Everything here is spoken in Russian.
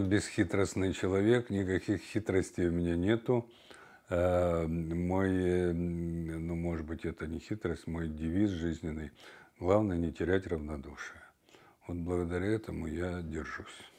Бесхитростный человек, никаких хитростей у меня нету. Э, мой, э, ну, может быть, это не хитрость, мой девиз жизненный. Главное не терять равнодушие. Вот благодаря этому я держусь.